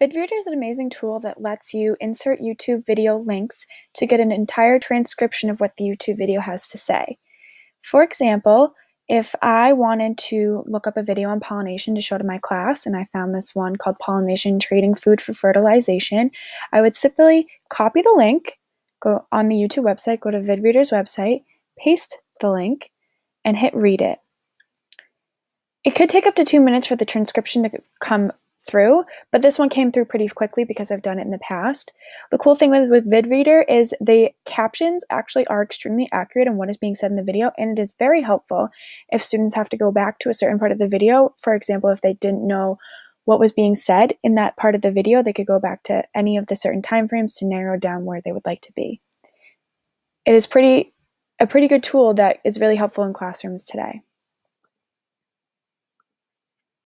VidReader is an amazing tool that lets you insert YouTube video links to get an entire transcription of what the YouTube video has to say. For example, if I wanted to look up a video on pollination to show to my class, and I found this one called Pollination Trading Food for Fertilization, I would simply copy the link, go on the YouTube website, go to VidReader's website, paste the link, and hit read it. It could take up to two minutes for the transcription to come through, but this one came through pretty quickly because I've done it in the past. The cool thing with, with VidReader is the captions actually are extremely accurate on what is being said in the video, and it is very helpful if students have to go back to a certain part of the video. For example, if they didn't know what was being said in that part of the video, they could go back to any of the certain time frames to narrow down where they would like to be. It is pretty a pretty good tool that is really helpful in classrooms today.